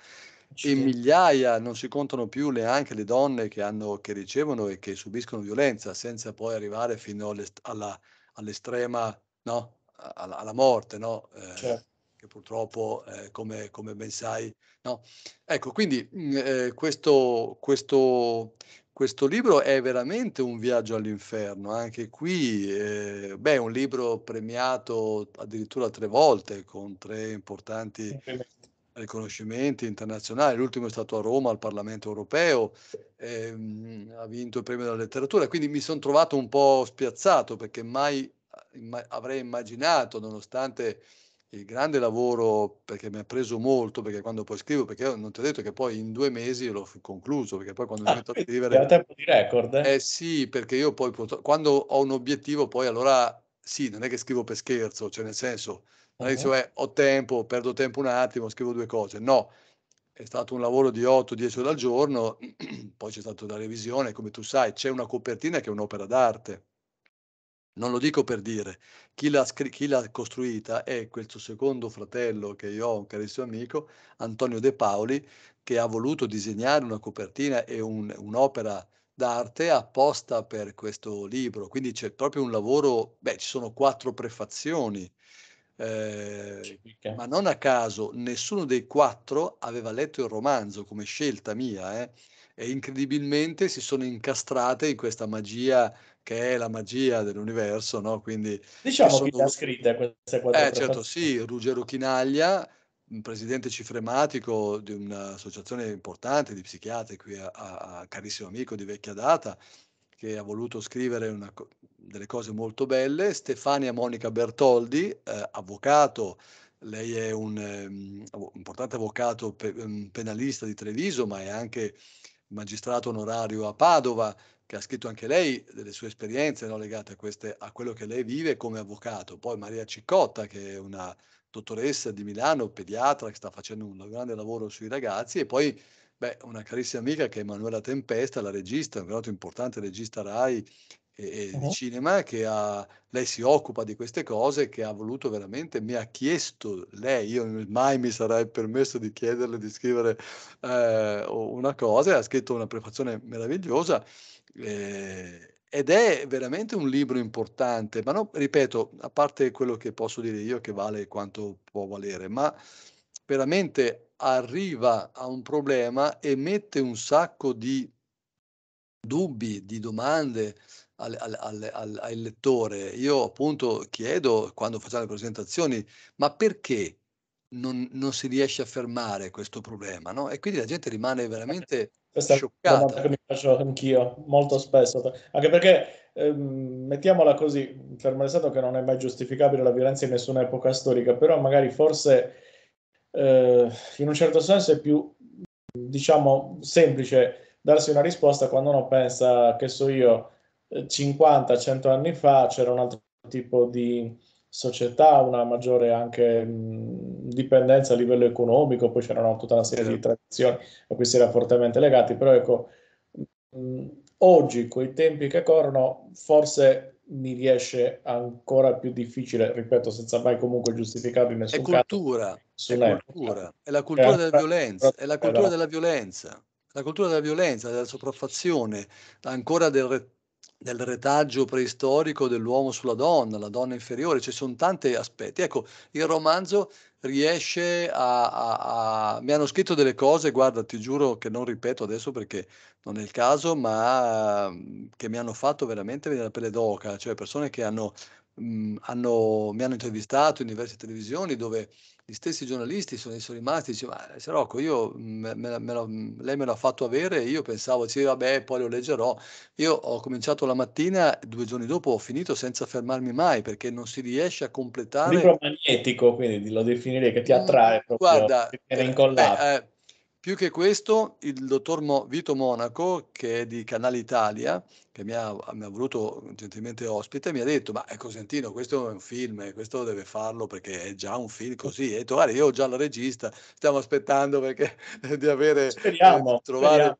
e migliaia, non si contano più neanche le donne che, hanno, che ricevono e che subiscono violenza, senza poi arrivare fino alla, all'estrema, no? alla, alla, morte, no? eh, certo. che purtroppo, eh, come, come, ben sai, no? Ecco, quindi mh, mm, eh, questo, questo, questo libro è veramente un viaggio all'inferno, anche qui, eh, beh, è un libro premiato addirittura tre volte con tre importanti riconoscimenti internazionali, l'ultimo è stato a Roma al Parlamento europeo, ehm, ha vinto il premio della letteratura, quindi mi sono trovato un po' spiazzato perché mai, mai avrei immaginato, nonostante il grande lavoro perché mi ha preso molto, perché quando poi scrivo, perché non ti ho detto che poi in due mesi l'ho concluso, perché poi quando ah, mi metto a scrivere... È tempo di record. Eh? eh sì, perché io poi quando ho un obiettivo poi allora sì, non è che scrivo per scherzo, cioè nel senso, non è che dicevo, eh, ho tempo, perdo tempo un attimo, scrivo due cose, no. È stato un lavoro di 8-10 ore al giorno, poi c'è stata la revisione, come tu sai, c'è una copertina che è un'opera d'arte non lo dico per dire, chi l'ha, scri- chi l'ha costruita è questo secondo fratello che io ho, un carissimo amico, Antonio De Paoli, che ha voluto disegnare una copertina e un, un'opera d'arte apposta per questo libro. Quindi c'è proprio un lavoro, beh, ci sono quattro prefazioni, eh, ma non a caso nessuno dei quattro aveva letto il romanzo come scelta mia. Eh e incredibilmente si sono incastrate in questa magia che è la magia dell'universo, no? Quindi diciamo sono... chi l'ha scritta queste quattro Eh certo, sì, Ruggero Chinaglia, un presidente cifrematico di un'associazione importante di psichiatri qui a, a carissimo amico di vecchia data, che ha voluto scrivere una, delle cose molto belle, Stefania Monica Bertoldi, eh, avvocato, lei è un eh, importante avvocato pe- ehm, penalista di Treviso, ma è anche magistrato onorario a Padova, che ha scritto anche lei delle sue esperienze no, legate a, queste, a, quello che lei vive come avvocato. Poi Maria Ciccotta, che è una dottoressa di Milano, pediatra, che sta facendo un grande lavoro sui ragazzi, e poi beh, una carissima amica che è Emanuela Tempesta, la regista, un grande importante regista RAI, e, uh-huh. di cinema che ha, lei si occupa di queste cose, che ha voluto veramente, mi ha chiesto lei, io mai mi sarei permesso di chiederle di scrivere eh, una cosa, e ha scritto una prefazione meravigliosa. Eh, ed è veramente un libro importante, ma no, ripeto, a parte quello che posso dire io che vale quanto può valere, ma veramente arriva a un problema e mette un sacco di dubbi, di domande, al, al, al, al lettore. Io appunto chiedo quando facciamo le presentazioni, ma perché non, non si riesce a fermare questo problema? No? E quindi la gente rimane eh, veramente... Questa scioccata. è una che mi faccio anch'io molto spesso, anche perché ehm, mettiamola così, fermo restando che non è mai giustificabile la violenza in nessuna epoca storica, però magari forse eh, in un certo senso è più, diciamo, semplice darsi una risposta quando uno pensa, che so io, 50-100 anni fa c'era un altro tipo di società, una maggiore anche mh, dipendenza a livello economico, poi c'erano tutta una serie di certo. tradizioni a cui si era fortemente legati, però ecco, mh, oggi coi tempi che corrono forse mi riesce ancora più difficile, ripeto, senza mai comunque giustificarli in nessun cultura, caso. È cultura, è la cultura, è della, eh, violenza, è la cultura esatto. della violenza, la cultura della violenza, della sopraffazione, ancora del, del retaggio preistorico dell'uomo sulla donna, la donna inferiore, ci cioè sono tanti aspetti. Ecco, il romanzo riesce a, a, a, Mi hanno scritto delle cose, guarda, ti giuro che non ripeto adesso perché non è il caso, ma mm, che mi hanno fatto veramente venire la pelle d'oca, cioè persone che hanno, mh, mm, hanno, mi hanno intervistato in diverse televisioni dove gli stessi giornalisti sono, sono rimasti e dicevano, ma eh, Rocco, io, mm, me, me, me, mm, lei me l'ha fatto avere io pensavo, sì, vabbè, poi lo leggerò. Io ho cominciato la mattina, due giorni dopo ho finito senza fermarmi mai perché non si riesce a completare... Un libro magnetico, quindi lo definirei che ti mm, attrae proprio, guarda, era eh, incollato. Eh, eh, più che questo, il dottor Mo, Vito Monaco, che è di Canale Italia, che mi ha, mi ha, voluto gentilmente ospite, mi ha detto, ma Cosentino, ecco, questo è un film, eh, questo deve farlo perché è già un film così. E ho detto, guarda, io ho già la regista, stiamo aspettando perché di avere... Speriamo, eh, trovare...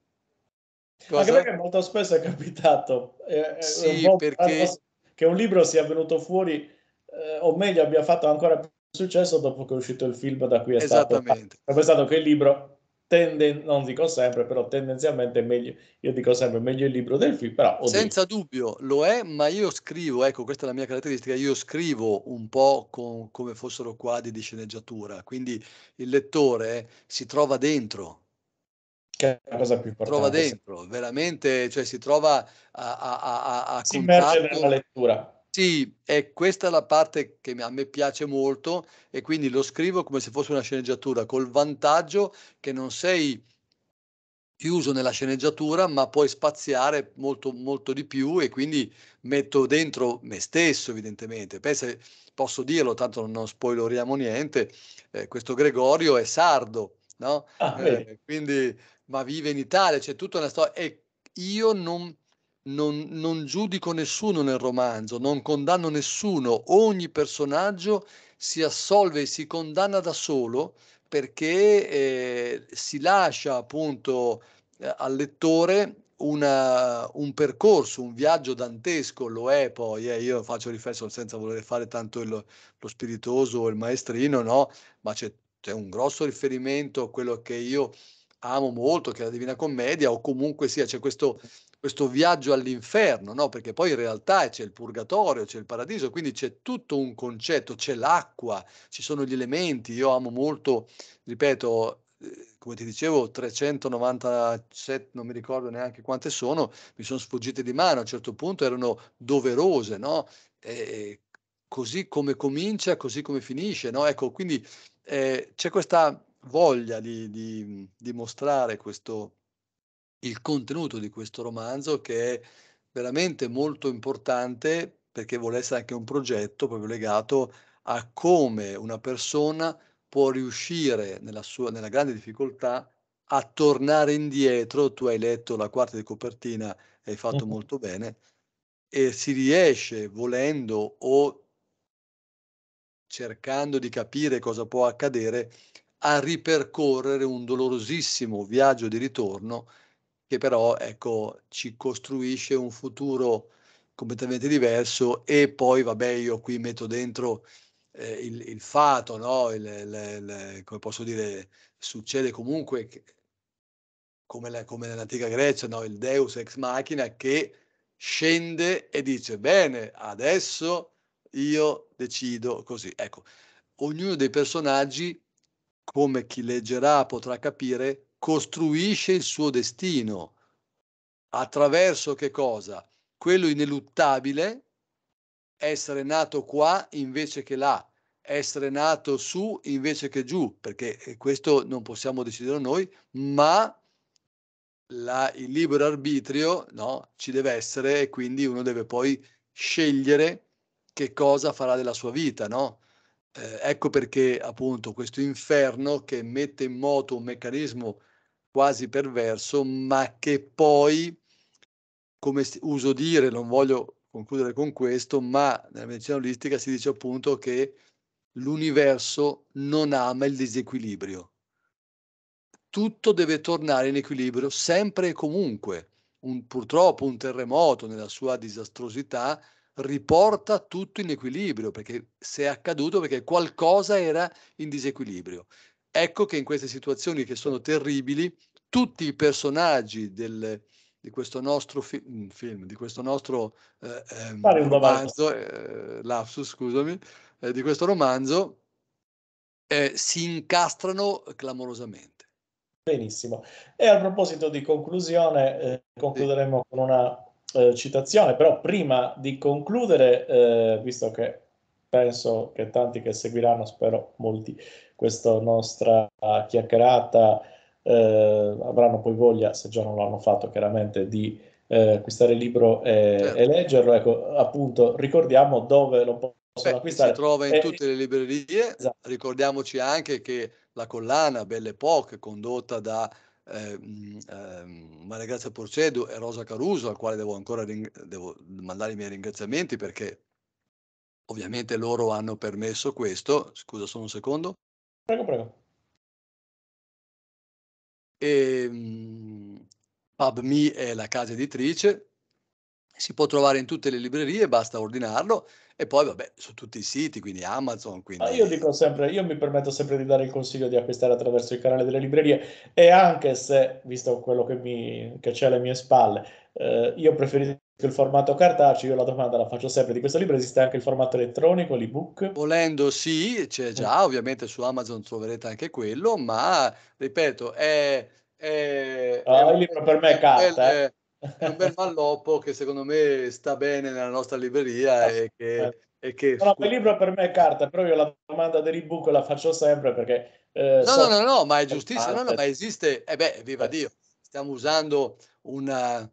Speriamo. Anche perché molto spesso è capitato eh, sì, un perché... che un libro sia venuto fuori, eh, o meglio, abbia fatto ancora più successo dopo che è uscito il film da qui è stato pensato che il libro tenden- non dico sempre, però tendenzialmente è meglio, io dico sempre meglio il libro del film, però... Senza dubbio lo è, ma io scrivo, ecco questa è la mia caratteristica, io scrivo un po' con, come fossero quadri di sceneggiatura, quindi il lettore si trova dentro. Che è la cosa più importante. Trova dentro, veramente, cioè si trova a... a, a, a si immerge nella lettura sì, è questa la parte che a me piace molto e quindi lo scrivo come se fosse una sceneggiatura, col vantaggio che non sei chiuso nella sceneggiatura, ma puoi spaziare molto, molto di più e quindi metto dentro me stesso, evidentemente. Pensa, posso dirlo, tanto non spoileriamo niente, eh, questo Gregorio è sardo, no? Ah, eh, quindi, ma vive in Italia, c'è tutta una storia. E io non non, non giudico nessuno nel romanzo, non condanno nessuno, ogni personaggio si assolve e si condanna da solo perché eh, si lascia appunto eh, al lettore una, un percorso, un viaggio dantesco, lo è poi, eh, io faccio riflesso senza voler fare tanto il, lo spiritoso o il maestrino, no, ma c'è, c'è un grosso riferimento a quello che io amo molto, che è la Divina Commedia, o comunque sia, c'è questo questo viaggio all'inferno, no? perché poi in realtà c'è il purgatorio, c'è il paradiso, quindi c'è tutto un concetto, c'è l'acqua, ci sono gli elementi, io amo molto, ripeto, eh, come ti dicevo, 397, non mi ricordo neanche quante sono, mi sono sfuggite di mano, a un certo punto erano doverose, no? E così come comincia, così come finisce, no? Ecco, quindi eh, c'è questa voglia di, di, di mostrare questo il contenuto di questo romanzo che è veramente molto importante perché vuole essere anche un progetto proprio legato a come una persona può riuscire nella, sua, nella grande difficoltà a tornare indietro. Tu hai letto la quarta di copertina hai fatto uh-huh. molto bene e si riesce volendo o cercando di capire cosa può accadere a ripercorrere un dolorosissimo viaggio di ritorno che però ecco, ci costruisce un futuro completamente diverso e poi vabbè io qui metto dentro eh, il, il, fato, no? il, il, come posso dire, succede comunque che, come, la, come, nell'antica Grecia, no? il deus ex machina che scende e dice bene, adesso io decido così. Ecco, ognuno dei personaggi, come chi leggerà potrà capire, costruisce il suo destino attraverso che cosa? Quello ineluttabile, essere nato qua invece che là, essere nato su invece che giù, perché eh, questo non possiamo decidere noi, ma la, il libero arbitrio no, ci deve essere e quindi uno deve poi scegliere che cosa farà della sua vita, no? Eh, ecco perché appunto questo inferno che mette in moto un meccanismo quasi perverso, ma che poi, come uso dire, non voglio concludere con questo, ma nella medicina olistica si dice appunto che l'universo non ama il disequilibrio. Tutto deve tornare in equilibrio sempre e comunque. Un, purtroppo un terremoto nella sua disastrosità riporta tutto in equilibrio, perché se è accaduto perché qualcosa era in disequilibrio. Ecco che in queste situazioni che sono terribili, tutti i personaggi del, di questo nostro fi- mm, film, di questo nostro eh, ehm, romanzo, eh, lapsus, scusami, eh, di questo romanzo, eh, si incastrano clamorosamente. Benissimo. E a proposito di conclusione, eh, concluderemo sì. con una eh, citazione, però prima di concludere, visto che penso che tanti che seguiranno, spero molti, questa nostra chiacchierata eh, avranno poi voglia, se già non l'hanno fatto chiaramente, di eh, acquistare il libro e, certo. e, leggerlo. Ecco, appunto, ricordiamo dove lo possono Beh, acquistare. Si trova in e... Eh, tutte le librerie. Esatto. Ricordiamoci anche che la collana Belle Epoche, condotta da eh, eh, Maria Grazia Porcedo e Rosa Caruso, al quale devo ancora ring- devo mandare i miei ringraziamenti perché ovviamente loro hanno permesso questo. Scusa, solo un secondo. Prego, prego. E, ehm, PubMe è la casa editrice, si può trovare in tutte le librerie, basta ordinarlo e poi vabbè su tutti i siti, quindi Amazon. Quindi... Io dico sempre, io mi permetto sempre di dare il consiglio di acquistare attraverso il canale delle librerie e anche se, visto quello che, mi, che c'è alle mie spalle, eh, io preferisco il formato cartaceo, io la domanda la faccio sempre, di questo libro esiste anche il formato elettronico, l'ebook? Volendo sì, c'è già, eh. ovviamente su Amazon troverete anche quello, ma ripeto, è... è, ah, è il libro per me è carta. È, eh. è, un bel malloppo che secondo me sta bene nella nostra libreria eh, e che... Eh. E che no, no, il libro per me è carta, però io la domanda dell'ebook la faccio sempre perché... Eh, no, so no, no, no, ma è giustissimo, no, no, ma esiste, e eh beh, viva Dio, stiamo usando una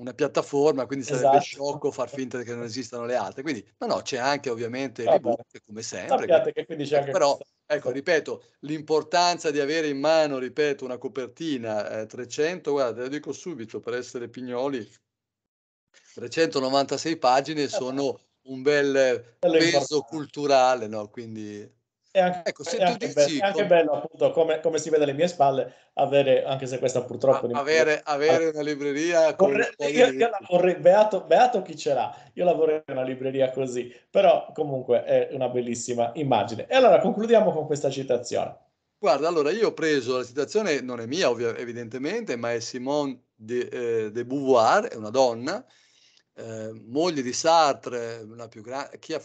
una piattaforma, quindi esatto. sarebbe sciocco far finta che non esistano le altre. Quindi, ma no, c'è anche ovviamente ah, l'ebook, come sempre. Sappiate che quindi c'è anche però, Ecco, ripeto, l'importanza di avere in mano, ripeto, una copertina eh, 300, guarda, te lo dico subito per essere pignoli, 396 pagine sono un bel peso culturale, no? Quindi è anche, ecco, se è anche, dici, bello, è anche come... bello, appunto, come, come, si vede alle mie spalle, avere, anche se questa purtroppo... A, avere, avere una libreria... Vorrei, io, io la vorrei, beato, beato chi ce l'ha, io la vorrei una libreria così, però comunque è una bellissima immagine. E allora concludiamo con questa citazione. Guarda, allora io ho preso la citazione, non è mia ovvio, evidentemente, ma è Simone de, eh, de Beauvoir, è una donna, eh, moglie di Sartre, la più grande, chi ha,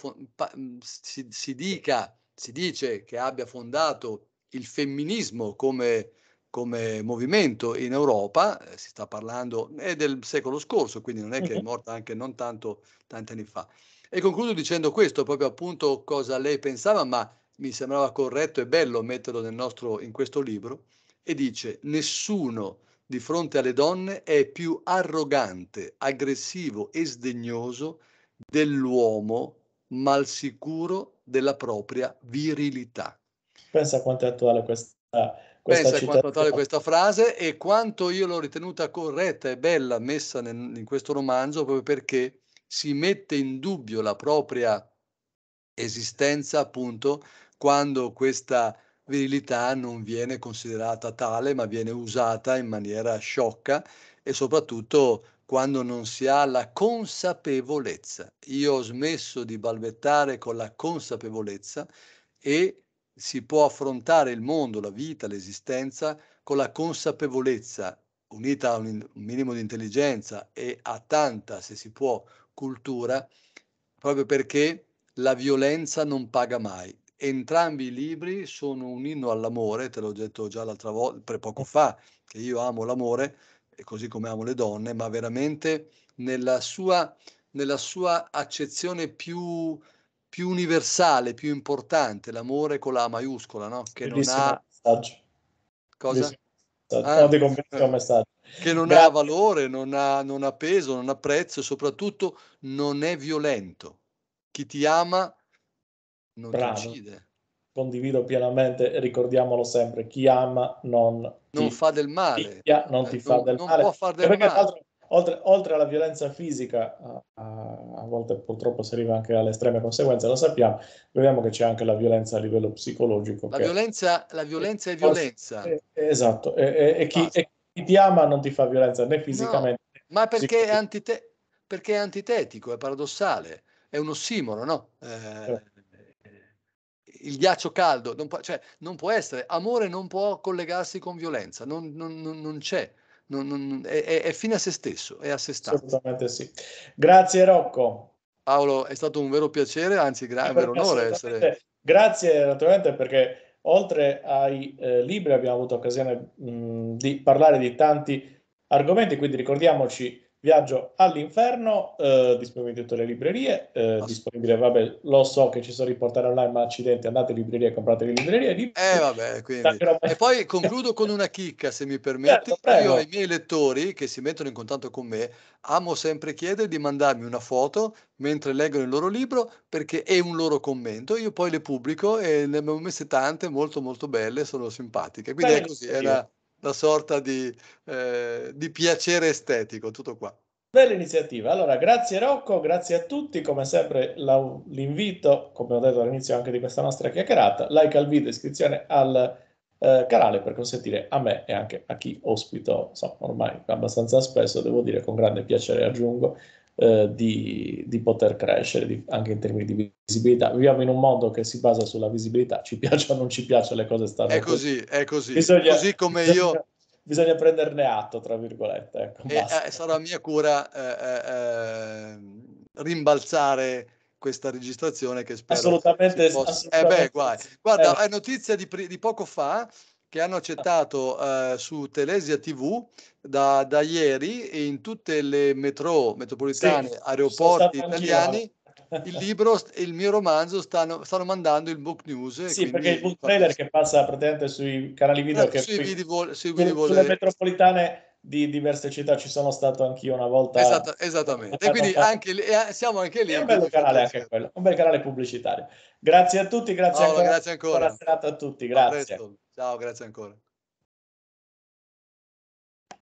si, si dica si dice che abbia fondato il femminismo come, come movimento in Europa, eh, si sta parlando, è del secolo scorso, quindi non è che è morta anche non tanto tanti anni fa. E concludo dicendo questo, proprio appunto cosa lei pensava, ma mi sembrava corretto e bello metterlo nel nostro, in questo libro, e dice nessuno di fronte alle donne è più arrogante, aggressivo e sdegnoso dell'uomo malsicuro della propria virilità. Pensa quanto è attuale questa, questa Pensa quanto attuale questa frase e quanto io l'ho ritenuta corretta e bella messa nel, in questo romanzo proprio perché si mette in dubbio la propria esistenza appunto quando questa virilità non viene considerata tale ma viene usata in maniera sciocca e soprattutto quando non si ha la consapevolezza. Io ho smesso di balbettare con la consapevolezza e si può affrontare il mondo, la vita, l'esistenza con la consapevolezza unita a un, un minimo di intelligenza e a tanta, se si può, cultura, proprio perché la violenza non paga mai. Entrambi i libri sono un inno all'amore, te l'ho detto già l'altra volta, poco fa, che io amo l'amore, così come amo le donne, ma veramente nella sua, nella sua accezione più, più, universale, più importante, l'amore con la maiuscola, no? Che non ha... Messaggio. Cosa? Ah, messaggio. Che non Grazie. ha valore, non ha, non ha peso, non ha prezzo soprattutto non è violento. Chi ti ama non Bravo. ti uccide. Condivido pienamente, ricordiamolo sempre, chi ama non non fa del male. Picchia, non eh, ti fa non, del non male. Può far del perché, male. oltre, oltre, alla violenza fisica, a, a, volte purtroppo si arriva anche alle estreme conseguenze, lo sappiamo, vediamo che c'è anche la violenza a livello psicologico. La, violenza, la violenza, è, violenza. È, eh, eh, esatto, e, chi, chi, ti ama non ti fa violenza né fisicamente. No, né ma perché è, antite- perché è, antitetico, è paradossale, è un ossimoro, no? Eh, certo il ghiaccio caldo, non può, cioè, non può essere, amore non può collegarsi con violenza, non, non, non c'è. È, è, fine a se stesso, è a se stesso. Sì. Grazie Rocco. Paolo, è stato un vero piacere, anzi gra- un vero onore essere. Grazie naturalmente perché oltre ai eh, libri abbiamo avuto occasione mh, di parlare di tanti argomenti, quindi ricordiamoci Viaggio all'inferno, eh, disponibile in tutte le librerie, eh, disponibile, vabbè, lo so che ci sono riportati online, ma accidenti, andate in libreria e comprate le librerie. Eh, vabbè, quindi... E poi concludo con una chicca, se mi permetti. Certo, Io ai miei lettori che si mettono in contatto con me, amo sempre chiedere di mandarmi una foto mentre leggono il loro libro perché è un loro commento, io poi le pubblico e ne abbiamo messe tante molto molto belle, sono simpatiche. Quindi Beh, è così, sì. è una sorta di, eh, di piacere estetico, tutto qua. Bella iniziativa. Allora, grazie Rocco, grazie a tutti. Come sempre la, l'invito, come ho detto all'inizio anche di questa nostra chiacchierata, like al video, iscrizione al eh, canale per consentire a me e anche a chi ospito, so, ormai abbastanza spesso, devo dire con grande piacere aggiungo, eh, di, di, poter crescere di, anche in termini di visibilità. Viviamo in un mondo che si basa sulla visibilità, ci piaccia o non ci piaccia, le cose stanno. È così, così. è così. Bisogna, così come bisogna, io. Bisogna prenderne atto, tra virgolette. Ecco, e, eh, sarà mia cura eh, eh, eh, rimbalzare questa registrazione che spero assolutamente, possa... assolutamente. Eh beh, guarda, eh. è notizia di, di poco fa che hanno accettato eh, su Telesia TV da, da, ieri in tutte le metro, metropolitane, sì, aeroporti italiani il libro e il mio romanzo stanno, stanno, mandando il book news. Sì, perché il book trailer che passa praticamente sui canali video, eh, che sui video, vol- sui sulle voler. metropolitane di diverse città ci sono stato anch'io una volta. Esatto, esattamente. E quindi esatto. anche lì, eh, siamo anche lì. È un bel canale anche quello, un bel canale pubblicitario. Grazie a tutti, grazie, oh, ancora, grazie ancora. Buona serata a tutti, grazie. Ciao, grazie ancora.